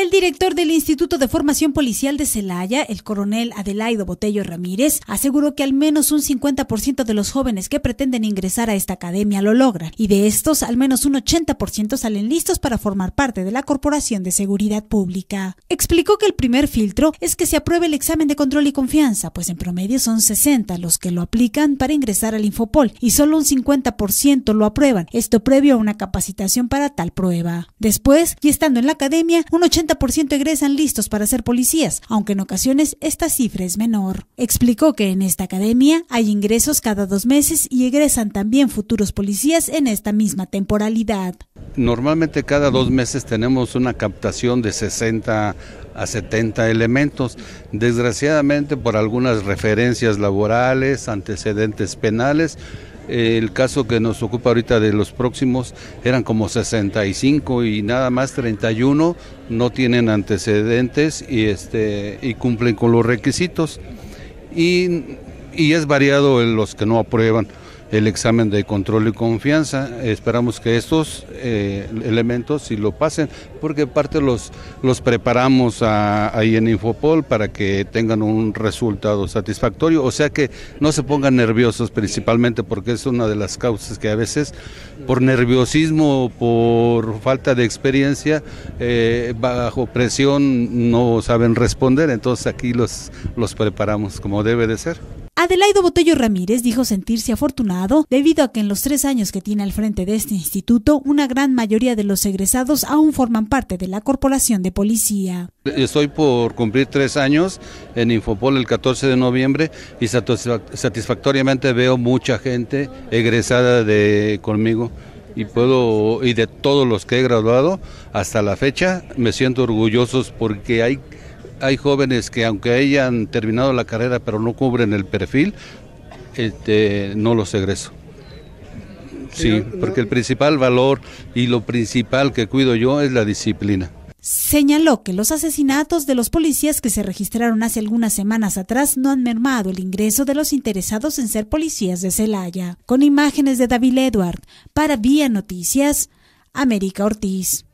El director del Instituto de Formación Policial de Celaya, el coronel Adelaido Botello Ramírez, aseguró que al menos un 50% de los jóvenes que pretenden ingresar a esta academia lo logran, y de estos, al menos un 80% salen listos para formar parte de la Corporación de Seguridad Pública. Explicó que el primer filtro es que se apruebe el examen de control y confianza, pues en promedio son 60 los que lo aplican para ingresar al Infopol y solo un 50% lo aprueban, esto previo a una capacitación para tal prueba. Después, y estando en la academia, un 80 ciento egresan listos para ser policías, aunque en ocasiones esta cifra es menor. Explicó que en esta academia hay ingresos cada dos meses y egresan también futuros policías en esta misma temporalidad. Normalmente cada dos meses tenemos una captación de 60 a 70 elementos. Desgraciadamente por algunas referencias laborales, antecedentes penales, el caso que nos ocupa ahorita de los próximos eran como 65 y nada más 31 no tienen antecedentes y este y cumplen con los requisitos y, y es variado en los que no aprueban el examen de control y confianza. Esperamos que estos eh, elementos, si lo pasen, porque parte los, los preparamos ahí en Infopol para que tengan un resultado satisfactorio, o sea que no se pongan nerviosos principalmente, porque es una de las causas que a veces por nerviosismo, por falta de experiencia, eh, bajo presión no saben responder, entonces aquí los, los preparamos como debe de ser. Adelaido Botello Ramírez dijo sentirse afortunado debido a que en los tres años que tiene al frente de este instituto, una gran mayoría de los egresados aún forman parte de la corporación de policía. Estoy por cumplir tres años en Infopol el 14 de noviembre y satisfactoriamente veo mucha gente egresada de conmigo y puedo y de todos los que he graduado hasta la fecha me siento orgullosos porque hay hay jóvenes que aunque hayan terminado la carrera pero no cubren el perfil, este, no los egreso. Sí, porque el principal valor y lo principal que cuido yo es la disciplina. Señaló que los asesinatos de los policías que se registraron hace algunas semanas atrás no han mermado el ingreso de los interesados en ser policías de Celaya. Con imágenes de David Edward, para Vía Noticias, América Ortiz.